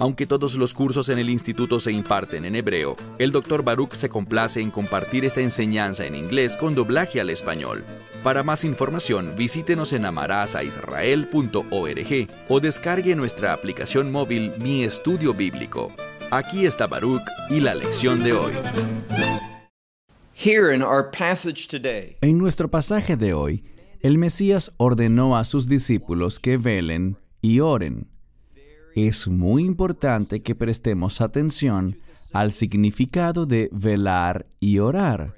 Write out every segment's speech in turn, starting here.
Aunque todos los cursos en el instituto se imparten en hebreo, el Dr. Baruch se complace en compartir esta enseñanza en inglés con doblaje al español. Para más información, visítenos en amarazaisrael.org o descargue nuestra aplicación móvil Mi Estudio Bíblico. Aquí está Baruch y la lección de hoy. Here our passage today, en nuestro pasaje de hoy, el Mesías ordenó a sus discípulos que velen y oren es muy importante que prestemos atención al significado de velar y orar.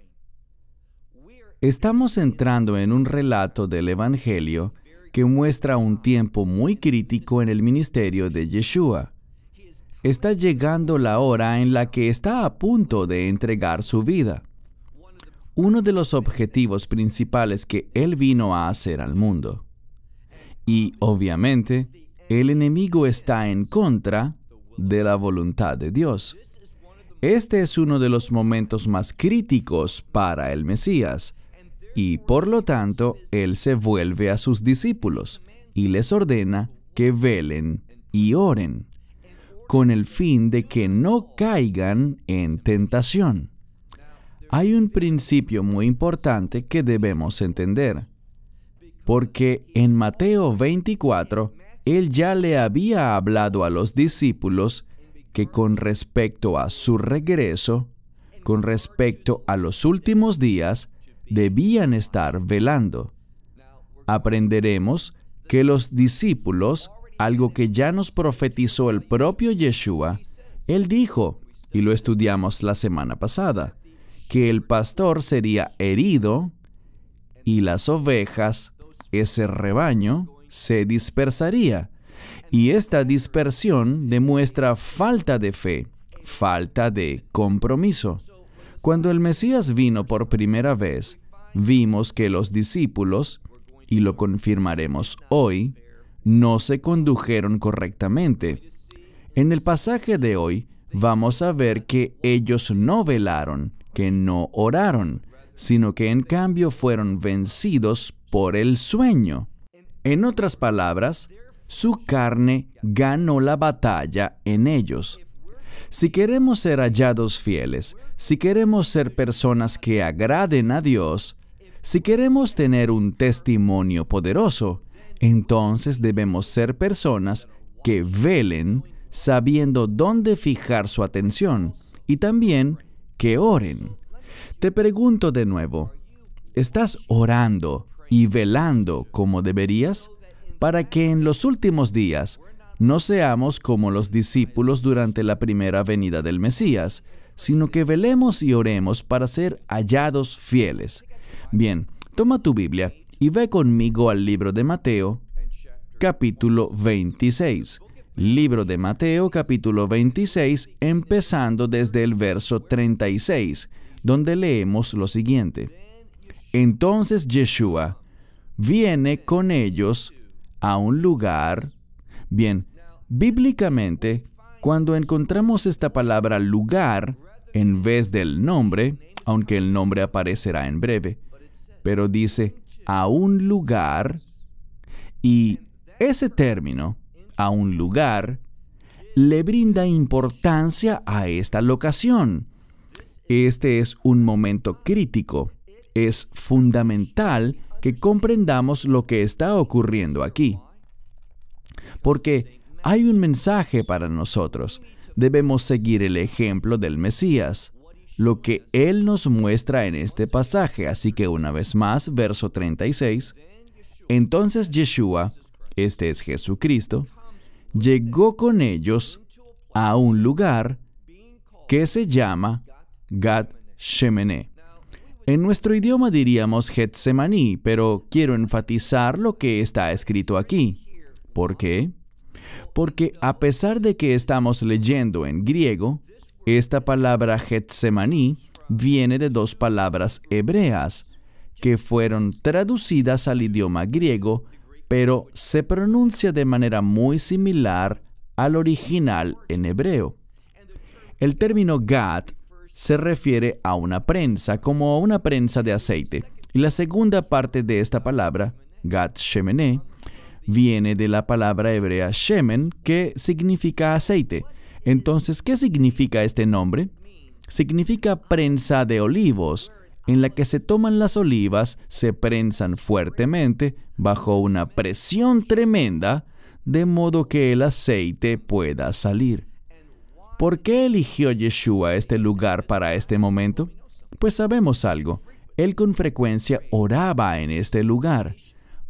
Estamos entrando en un relato del Evangelio que muestra un tiempo muy crítico en el ministerio de Yeshua. Está llegando la hora en la que está a punto de entregar su vida. Uno de los objetivos principales que él vino a hacer al mundo. Y obviamente, el enemigo está en contra de la voluntad de Dios. Este es uno de los momentos más críticos para el Mesías, y por lo tanto Él se vuelve a sus discípulos y les ordena que velen y oren, con el fin de que no caigan en tentación. Hay un principio muy importante que debemos entender, porque en Mateo 24 él ya le había hablado a los discípulos que con respecto a su regreso, con respecto a los últimos días, debían estar velando. Aprenderemos que los discípulos, algo que ya nos profetizó el propio Yeshua, él dijo, y lo estudiamos la semana pasada, que el pastor sería herido y las ovejas, ese rebaño, se dispersaría. Y esta dispersión demuestra falta de fe, falta de compromiso. Cuando el Mesías vino por primera vez, vimos que los discípulos, y lo confirmaremos hoy, no se condujeron correctamente. En el pasaje de hoy vamos a ver que ellos no velaron, que no oraron, sino que en cambio fueron vencidos por el sueño. En otras palabras, su carne ganó la batalla en ellos. Si queremos ser hallados fieles, si queremos ser personas que agraden a Dios, si queremos tener un testimonio poderoso, entonces debemos ser personas que velen sabiendo dónde fijar su atención y también que oren. Te pregunto de nuevo, ¿estás orando y velando como deberías, para que en los últimos días no seamos como los discípulos durante la primera venida del Mesías, sino que velemos y oremos para ser hallados fieles. Bien, toma tu Biblia y ve conmigo al libro de Mateo, capítulo 26. Libro de Mateo, capítulo 26, empezando desde el verso 36, donde leemos lo siguiente. Entonces Yeshua, viene con ellos a un lugar. Bien, bíblicamente, cuando encontramos esta palabra lugar en vez del nombre, aunque el nombre aparecerá en breve, pero dice a un lugar y ese término, a un lugar, le brinda importancia a esta locación. Este es un momento crítico. Es fundamental que comprendamos lo que está ocurriendo aquí. Porque hay un mensaje para nosotros. Debemos seguir el ejemplo del Mesías, lo que Él nos muestra en este pasaje. Así que una vez más, verso 36. Entonces Yeshua, este es Jesucristo, llegó con ellos a un lugar que se llama Gad Shemene, en nuestro idioma diríamos Getsemaní, pero quiero enfatizar lo que está escrito aquí. ¿Por qué? Porque a pesar de que estamos leyendo en griego, esta palabra Getsemaní viene de dos palabras hebreas que fueron traducidas al idioma griego, pero se pronuncia de manera muy similar al original en hebreo. El término Gad se refiere a una prensa, como a una prensa de aceite. Y la segunda parte de esta palabra, gat Shemene, viene de la palabra hebrea shemen, que significa aceite. Entonces, ¿qué significa este nombre? Significa prensa de olivos, en la que se toman las olivas, se prensan fuertemente, bajo una presión tremenda, de modo que el aceite pueda salir. ¿Por qué eligió Yeshua este lugar para este momento? Pues sabemos algo. Él con frecuencia oraba en este lugar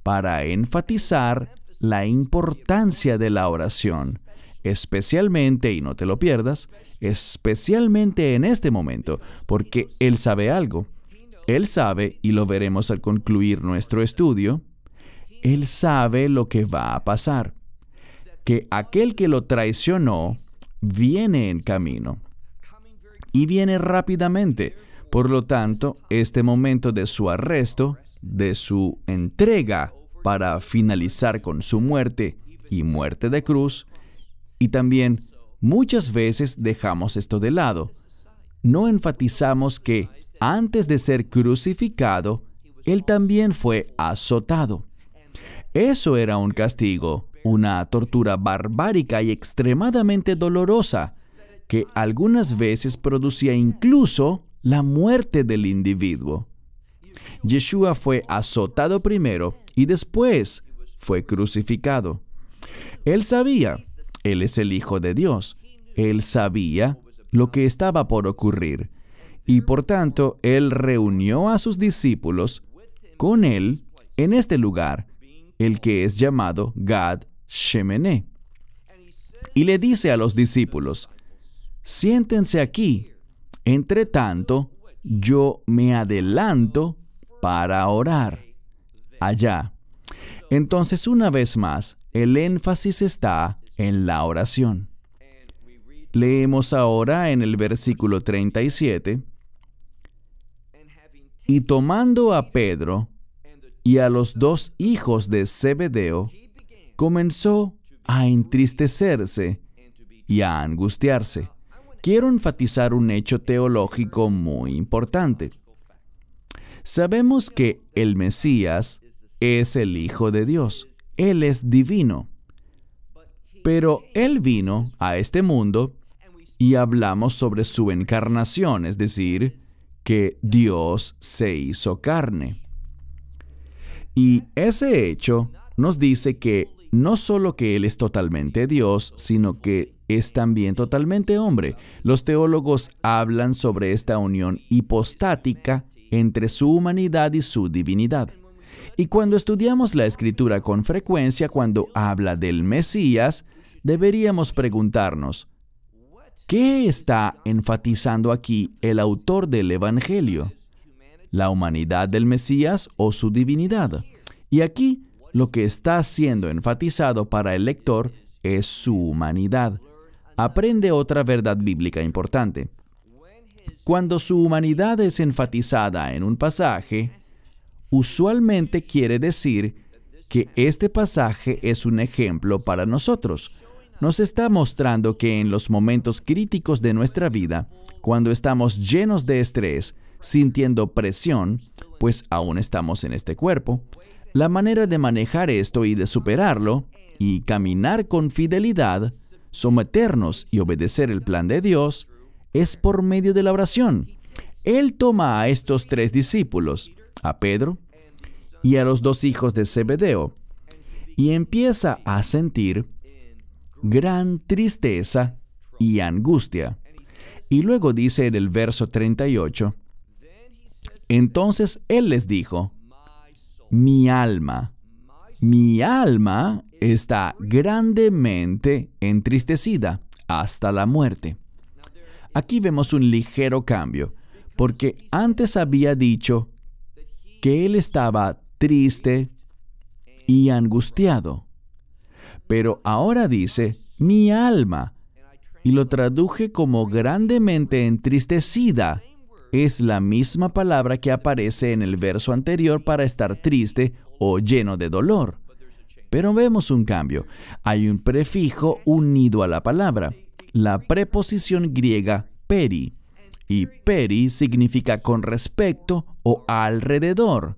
para enfatizar la importancia de la oración, especialmente, y no te lo pierdas, especialmente en este momento, porque Él sabe algo. Él sabe, y lo veremos al concluir nuestro estudio, Él sabe lo que va a pasar, que aquel que lo traicionó viene en camino y viene rápidamente. Por lo tanto, este momento de su arresto, de su entrega para finalizar con su muerte y muerte de cruz, y también muchas veces dejamos esto de lado. No enfatizamos que antes de ser crucificado, él también fue azotado. Eso era un castigo, una tortura barbárica y extremadamente dolorosa que algunas veces producía incluso la muerte del individuo. Yeshua fue azotado primero y después fue crucificado. Él sabía, Él es el Hijo de Dios, Él sabía lo que estaba por ocurrir y por tanto Él reunió a sus discípulos con Él en este lugar, el que es llamado Gad y le dice a los discípulos, siéntense aquí, entre tanto yo me adelanto para orar allá. Entonces una vez más, el énfasis está en la oración. Leemos ahora en el versículo 37, y tomando a Pedro y a los dos hijos de Zebedeo, comenzó a entristecerse y a angustiarse. Quiero enfatizar un hecho teológico muy importante. Sabemos que el Mesías es el Hijo de Dios. Él es divino. Pero Él vino a este mundo y hablamos sobre su encarnación, es decir, que Dios se hizo carne. Y ese hecho nos dice que no solo que Él es totalmente Dios, sino que es también totalmente hombre. Los teólogos hablan sobre esta unión hipostática entre su humanidad y su divinidad. Y cuando estudiamos la escritura con frecuencia, cuando habla del Mesías, deberíamos preguntarnos, ¿qué está enfatizando aquí el autor del Evangelio? ¿La humanidad del Mesías o su divinidad? Y aquí lo que está siendo enfatizado para el lector es su humanidad. Aprende otra verdad bíblica importante. Cuando su humanidad es enfatizada en un pasaje, usualmente quiere decir que este pasaje es un ejemplo para nosotros. Nos está mostrando que en los momentos críticos de nuestra vida, cuando estamos llenos de estrés, sintiendo presión, pues aún estamos en este cuerpo, la manera de manejar esto y de superarlo, y caminar con fidelidad, someternos y obedecer el plan de Dios, es por medio de la oración. Él toma a estos tres discípulos, a Pedro y a los dos hijos de Zebedeo, y empieza a sentir gran tristeza y angustia. Y luego dice en el verso 38, entonces Él les dijo, mi alma. Mi alma está grandemente entristecida hasta la muerte. Aquí vemos un ligero cambio, porque antes había dicho que él estaba triste y angustiado. Pero ahora dice, mi alma, y lo traduje como grandemente entristecida es la misma palabra que aparece en el verso anterior para estar triste o lleno de dolor. Pero vemos un cambio. Hay un prefijo unido a la palabra, la preposición griega peri. Y peri significa con respecto o alrededor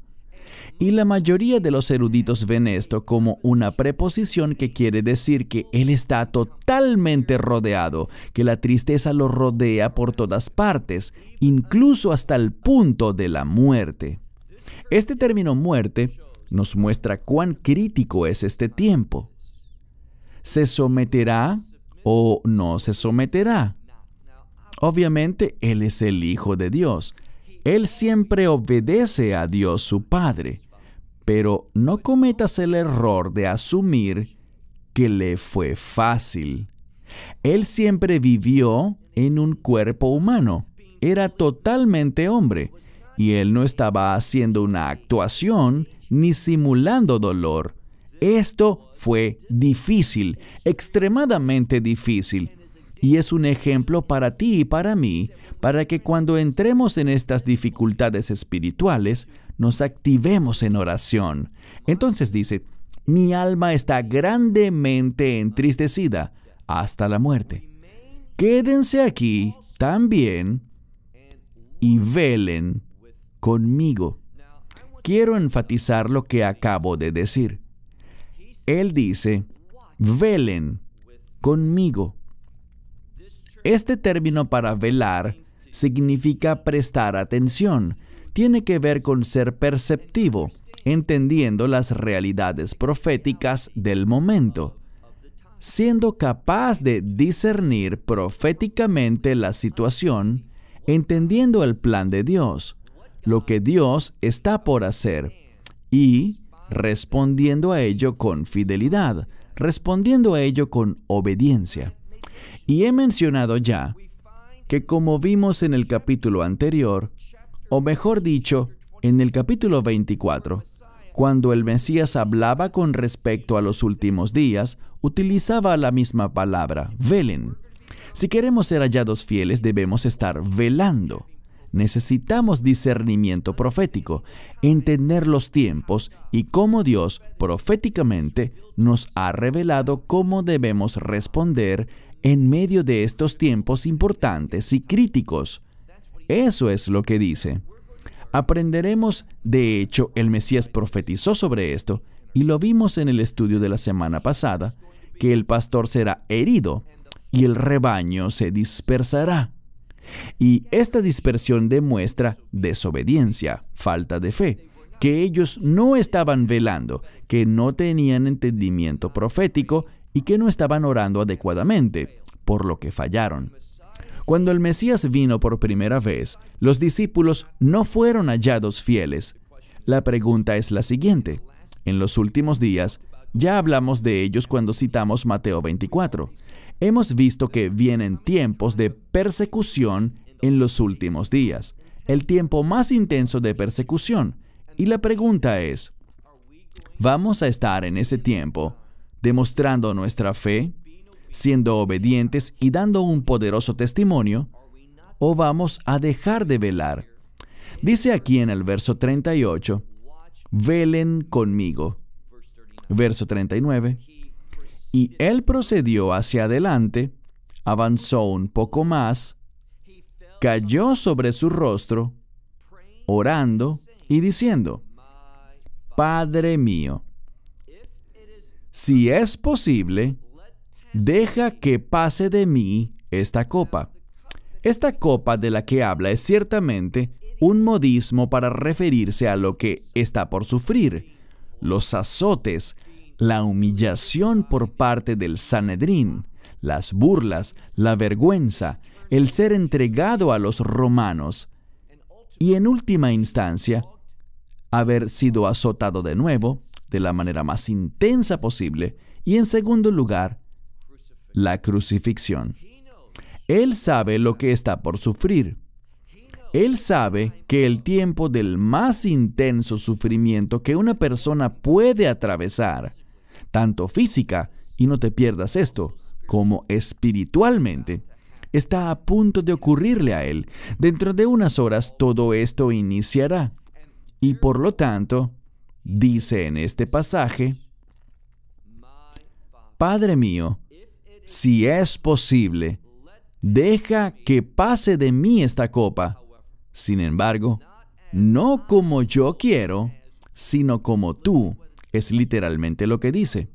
y la mayoría de los eruditos ven esto como una preposición que quiere decir que él está totalmente rodeado, que la tristeza lo rodea por todas partes, incluso hasta el punto de la muerte. Este término muerte nos muestra cuán crítico es este tiempo. ¿Se someterá o no se someterá? Obviamente, Él es el Hijo de Dios, él siempre obedece a Dios su Padre, pero no cometas el error de asumir que le fue fácil. Él siempre vivió en un cuerpo humano, era totalmente hombre, y él no estaba haciendo una actuación ni simulando dolor. Esto fue difícil, extremadamente difícil, y es un ejemplo para ti y para mí, para que cuando entremos en estas dificultades espirituales, nos activemos en oración. Entonces dice, mi alma está grandemente entristecida hasta la muerte. Quédense aquí también y velen conmigo. Quiero enfatizar lo que acabo de decir. Él dice, velen conmigo. Este término para velar significa prestar atención. Tiene que ver con ser perceptivo, entendiendo las realidades proféticas del momento, siendo capaz de discernir proféticamente la situación, entendiendo el plan de Dios, lo que Dios está por hacer, y respondiendo a ello con fidelidad, respondiendo a ello con obediencia. Y he mencionado ya que como vimos en el capítulo anterior, o mejor dicho, en el capítulo 24, cuando el Mesías hablaba con respecto a los últimos días, utilizaba la misma palabra, velen. Si queremos ser hallados fieles, debemos estar velando. Necesitamos discernimiento profético, entender los tiempos y cómo Dios proféticamente nos ha revelado cómo debemos responder en medio de estos tiempos importantes y críticos. Eso es lo que dice. Aprenderemos, de hecho, el Mesías profetizó sobre esto, y lo vimos en el estudio de la semana pasada, que el pastor será herido y el rebaño se dispersará. Y esta dispersión demuestra desobediencia, falta de fe, que ellos no estaban velando, que no tenían entendimiento profético y que no estaban orando adecuadamente, por lo que fallaron. Cuando el Mesías vino por primera vez, los discípulos no fueron hallados fieles. La pregunta es la siguiente. En los últimos días, ya hablamos de ellos cuando citamos Mateo 24. Hemos visto que vienen tiempos de persecución en los últimos días, el tiempo más intenso de persecución. Y la pregunta es, ¿vamos a estar en ese tiempo demostrando nuestra fe, siendo obedientes y dando un poderoso testimonio, o vamos a dejar de velar. Dice aquí en el verso 38, velen conmigo. Verso 39, y él procedió hacia adelante, avanzó un poco más, cayó sobre su rostro, orando y diciendo, Padre mío, si es posible, deja que pase de mí esta copa. Esta copa de la que habla es ciertamente un modismo para referirse a lo que está por sufrir, los azotes, la humillación por parte del Sanedrín, las burlas, la vergüenza, el ser entregado a los romanos y en última instancia haber sido azotado de nuevo de la manera más intensa posible y en segundo lugar, la crucifixión. Él sabe lo que está por sufrir. Él sabe que el tiempo del más intenso sufrimiento que una persona puede atravesar, tanto física, y no te pierdas esto, como espiritualmente, está a punto de ocurrirle a él. Dentro de unas horas todo esto iniciará. Y por lo tanto, dice en este pasaje, Padre mío, si es posible, deja que pase de mí esta copa. Sin embargo, no como yo quiero, sino como tú, es literalmente lo que dice.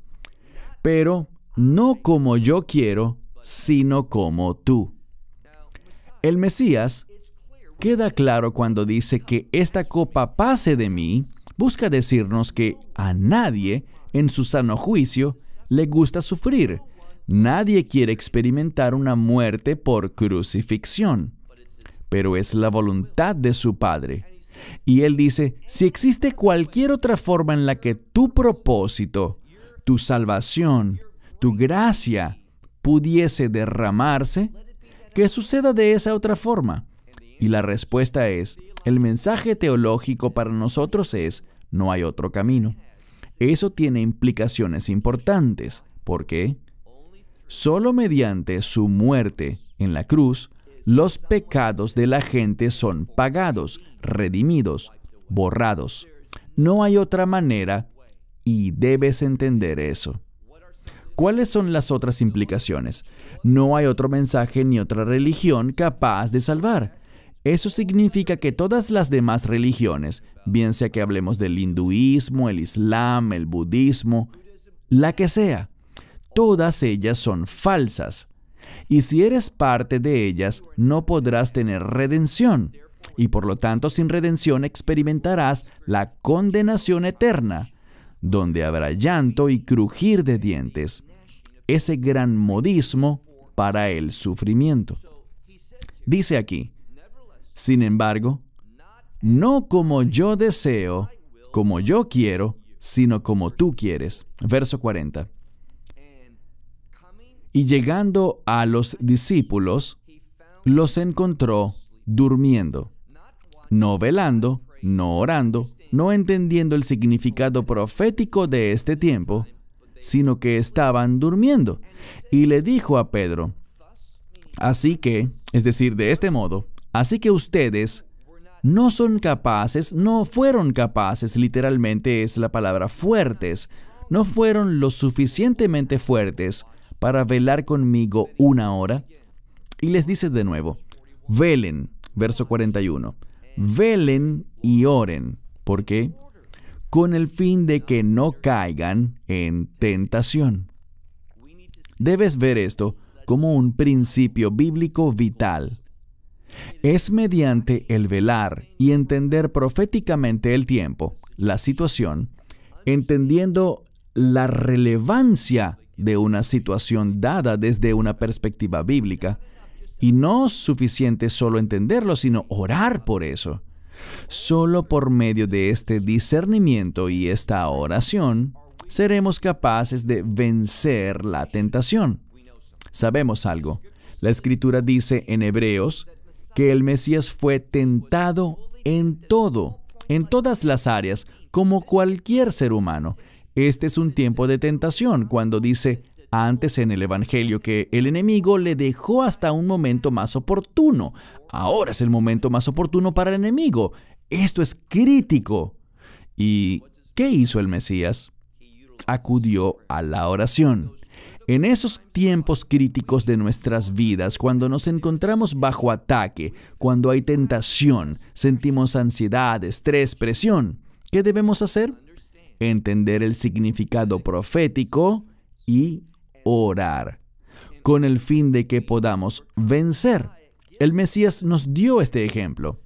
Pero no como yo quiero, sino como tú. El Mesías queda claro cuando dice que esta copa pase de mí, busca decirnos que a nadie, en su sano juicio, le gusta sufrir. Nadie quiere experimentar una muerte por crucifixión, pero es la voluntad de su Padre. Y él dice, si existe cualquier otra forma en la que tu propósito, tu salvación, tu gracia pudiese derramarse, que suceda de esa otra forma. Y la respuesta es, el mensaje teológico para nosotros es, no hay otro camino. Eso tiene implicaciones importantes. ¿Por qué? Solo mediante su muerte en la cruz, los pecados de la gente son pagados, redimidos, borrados. No hay otra manera y debes entender eso. ¿Cuáles son las otras implicaciones? No hay otro mensaje ni otra religión capaz de salvar. Eso significa que todas las demás religiones, bien sea que hablemos del hinduismo, el islam, el budismo, la que sea, todas ellas son falsas. Y si eres parte de ellas, no podrás tener redención. Y por lo tanto, sin redención experimentarás la condenación eterna, donde habrá llanto y crujir de dientes. Ese gran modismo para el sufrimiento. Dice aquí, sin embargo, no como yo deseo, como yo quiero, sino como tú quieres. Verso 40. Y llegando a los discípulos, los encontró durmiendo, no velando, no orando, no entendiendo el significado profético de este tiempo, sino que estaban durmiendo. Y le dijo a Pedro, así que, es decir, de este modo, Así que ustedes no son capaces, no fueron capaces, literalmente es la palabra fuertes, no fueron lo suficientemente fuertes para velar conmigo una hora. Y les dice de nuevo, velen, verso 41, velen y oren. ¿Por qué? Con el fin de que no caigan en tentación. Debes ver esto como un principio bíblico vital es mediante el velar y entender proféticamente el tiempo, la situación, entendiendo la relevancia de una situación dada desde una perspectiva bíblica, y no es suficiente solo entenderlo, sino orar por eso. Solo por medio de este discernimiento y esta oración seremos capaces de vencer la tentación. Sabemos algo. La escritura dice en Hebreos que el Mesías fue tentado en todo, en todas las áreas, como cualquier ser humano. Este es un tiempo de tentación cuando dice antes en el Evangelio que el enemigo le dejó hasta un momento más oportuno. Ahora es el momento más oportuno para el enemigo. Esto es crítico. ¿Y qué hizo el Mesías? Acudió a la oración. En esos tiempos críticos de nuestras vidas, cuando nos encontramos bajo ataque, cuando hay tentación, sentimos ansiedad, estrés, presión, ¿qué debemos hacer? Entender el significado profético y orar, con el fin de que podamos vencer. El Mesías nos dio este ejemplo.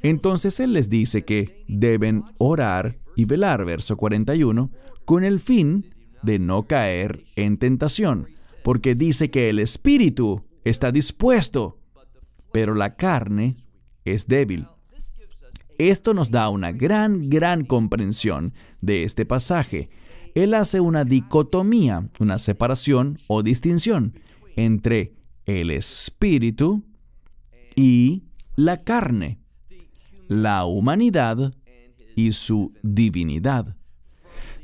Entonces Él les dice que deben orar y velar, verso 41, con el fin de no caer en tentación, porque dice que el espíritu está dispuesto, pero la carne es débil. Esto nos da una gran, gran comprensión de este pasaje. Él hace una dicotomía, una separación o distinción entre el espíritu y la carne, la humanidad y su divinidad.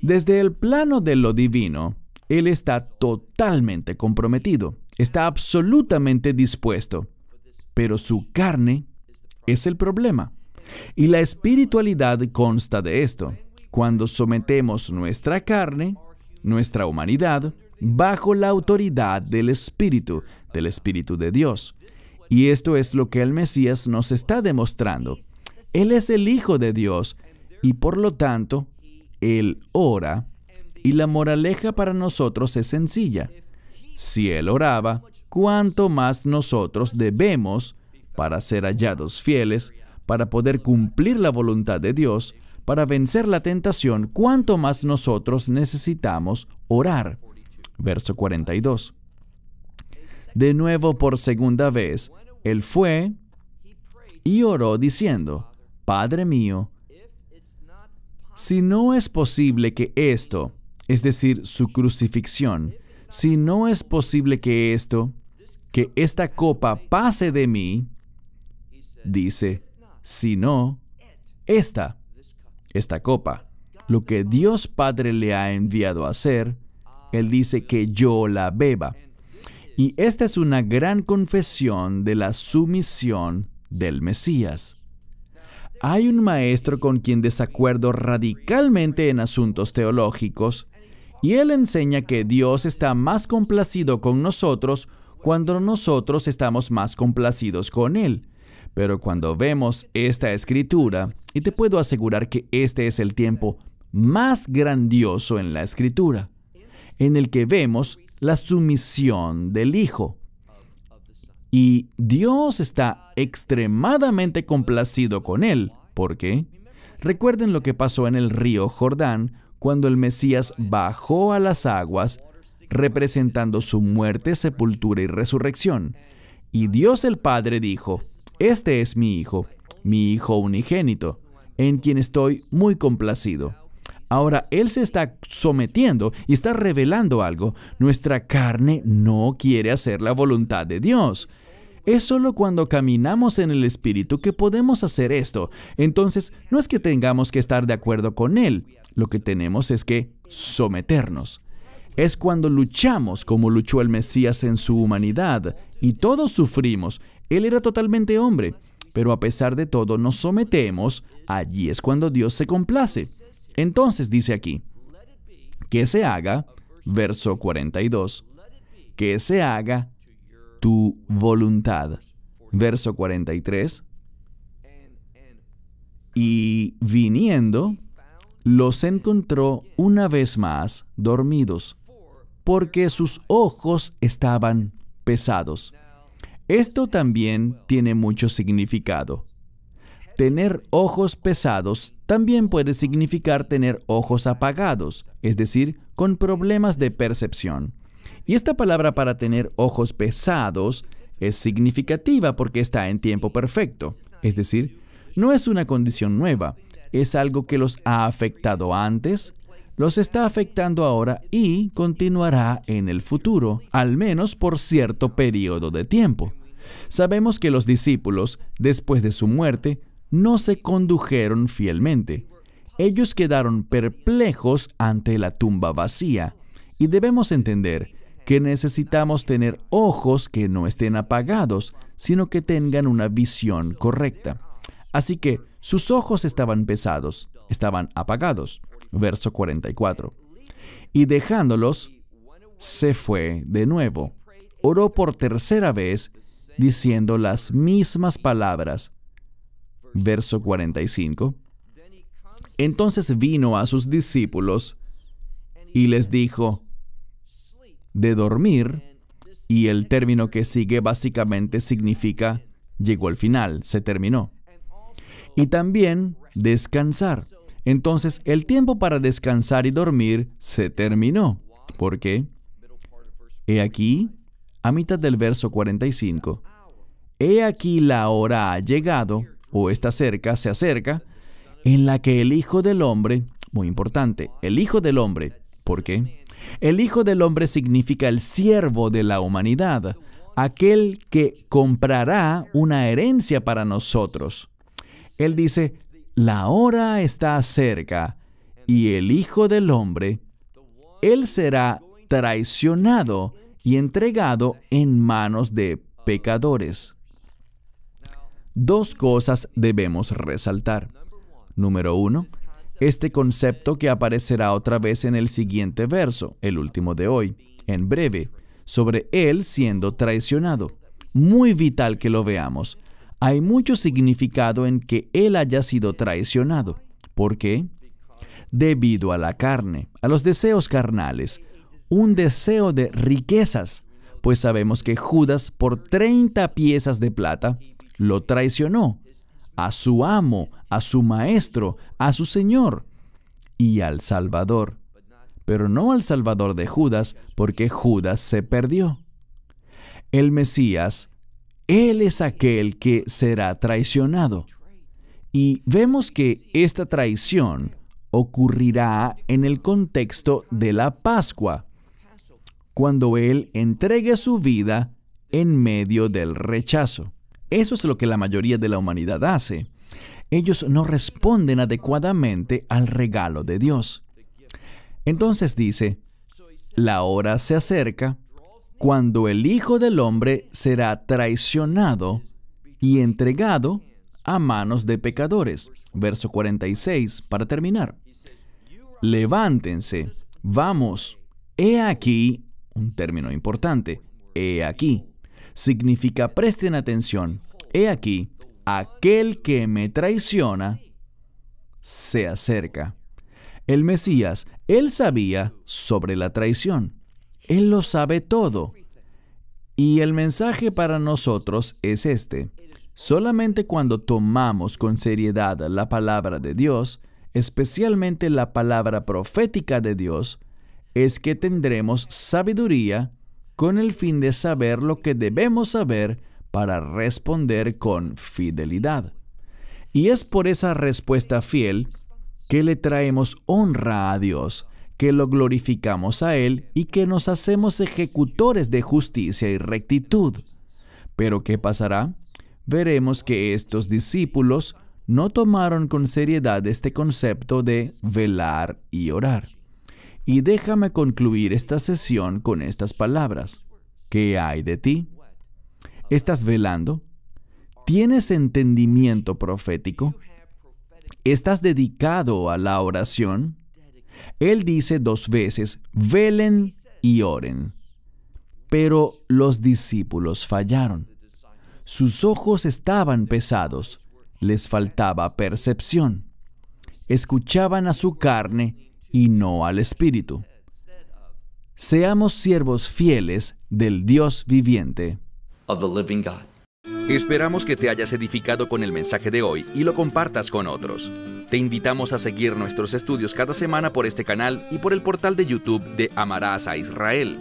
Desde el plano de lo divino, Él está totalmente comprometido, está absolutamente dispuesto, pero su carne es el problema. Y la espiritualidad consta de esto. Cuando sometemos nuestra carne, nuestra humanidad, bajo la autoridad del Espíritu, del Espíritu de Dios. Y esto es lo que el Mesías nos está demostrando. Él es el Hijo de Dios y por lo tanto él ora y la moraleja para nosotros es sencilla. Si Él oraba, cuánto más nosotros debemos para ser hallados fieles, para poder cumplir la voluntad de Dios, para vencer la tentación, cuánto más nosotros necesitamos orar. Verso 42. De nuevo por segunda vez, Él fue y oró diciendo, Padre mío, si no es posible que esto, es decir, su crucifixión, si no es posible que esto, que esta copa pase de mí, dice, si no, esta, esta copa, lo que Dios Padre le ha enviado a hacer, Él dice que yo la beba. Y esta es una gran confesión de la sumisión del Mesías. Hay un maestro con quien desacuerdo radicalmente en asuntos teológicos, y él enseña que Dios está más complacido con nosotros cuando nosotros estamos más complacidos con Él. Pero cuando vemos esta escritura, y te puedo asegurar que este es el tiempo más grandioso en la escritura, en el que vemos la sumisión del Hijo. Y Dios está extremadamente complacido con él, porque recuerden lo que pasó en el río Jordán cuando el Mesías bajó a las aguas representando su muerte, sepultura y resurrección. Y Dios el Padre dijo, Este es mi Hijo, mi Hijo unigénito, en quien estoy muy complacido. Ahora Él se está sometiendo y está revelando algo. Nuestra carne no quiere hacer la voluntad de Dios. Es solo cuando caminamos en el Espíritu que podemos hacer esto. Entonces, no es que tengamos que estar de acuerdo con Él, lo que tenemos es que someternos. Es cuando luchamos como luchó el Mesías en su humanidad, y todos sufrimos. Él era totalmente hombre, pero a pesar de todo nos sometemos, allí es cuando Dios se complace. Entonces dice aquí, que se haga, verso 42, que se haga tu voluntad, verso 43, y viniendo, los encontró una vez más dormidos, porque sus ojos estaban pesados. Esto también tiene mucho significado. Tener ojos pesados también puede significar tener ojos apagados, es decir, con problemas de percepción. Y esta palabra para tener ojos pesados es significativa porque está en tiempo perfecto, es decir, no es una condición nueva, es algo que los ha afectado antes, los está afectando ahora y continuará en el futuro, al menos por cierto periodo de tiempo. Sabemos que los discípulos, después de su muerte, no se condujeron fielmente. Ellos quedaron perplejos ante la tumba vacía y debemos entender que necesitamos tener ojos que no estén apagados, sino que tengan una visión correcta. Así que sus ojos estaban pesados, estaban apagados. Verso 44. Y dejándolos, se fue de nuevo. Oró por tercera vez, diciendo las mismas palabras verso 45. Entonces vino a sus discípulos y les dijo, de dormir, y el término que sigue básicamente significa llegó al final, se terminó. Y también descansar. Entonces el tiempo para descansar y dormir se terminó. ¿Por qué? He aquí, a mitad del verso 45, He aquí la hora ha llegado o está cerca, se acerca, en la que el Hijo del Hombre, muy importante, el Hijo del Hombre, ¿por qué? El Hijo del Hombre significa el siervo de la humanidad, aquel que comprará una herencia para nosotros. Él dice, la hora está cerca y el Hijo del Hombre, él será traicionado y entregado en manos de pecadores. Dos cosas debemos resaltar. Número uno, este concepto que aparecerá otra vez en el siguiente verso, el último de hoy, en breve, sobre él siendo traicionado. Muy vital que lo veamos. Hay mucho significado en que él haya sido traicionado. ¿Por qué? Debido a la carne, a los deseos carnales, un deseo de riquezas, pues sabemos que Judas por 30 piezas de plata lo traicionó, a su amo, a su maestro, a su Señor y al Salvador, pero no al Salvador de Judas, porque Judas se perdió. El Mesías, Él es aquel que será traicionado. Y vemos que esta traición ocurrirá en el contexto de la Pascua, cuando Él entregue su vida en medio del rechazo. Eso es lo que la mayoría de la humanidad hace. Ellos no responden adecuadamente al regalo de Dios. Entonces dice, la hora se acerca cuando el Hijo del Hombre será traicionado y entregado a manos de pecadores. Verso 46, para terminar. Levántense, vamos, he aquí, un término importante, he aquí, significa presten atención. He aquí, aquel que me traiciona se acerca. El Mesías, él sabía sobre la traición. Él lo sabe todo. Y el mensaje para nosotros es este. Solamente cuando tomamos con seriedad la palabra de Dios, especialmente la palabra profética de Dios, es que tendremos sabiduría con el fin de saber lo que debemos saber para responder con fidelidad. Y es por esa respuesta fiel que le traemos honra a Dios, que lo glorificamos a Él y que nos hacemos ejecutores de justicia y rectitud. Pero ¿qué pasará? Veremos que estos discípulos no tomaron con seriedad este concepto de velar y orar. Y déjame concluir esta sesión con estas palabras. ¿Qué hay de ti? ¿Estás velando? ¿Tienes entendimiento profético? ¿Estás dedicado a la oración? Él dice dos veces, velen y oren. Pero los discípulos fallaron. Sus ojos estaban pesados, les faltaba percepción. Escuchaban a su carne y no al espíritu. Seamos siervos fieles del Dios viviente. Esperamos que te hayas edificado con el mensaje de hoy y lo compartas con otros. Te invitamos a seguir nuestros estudios cada semana por este canal y por el portal de YouTube de Amarás a Israel.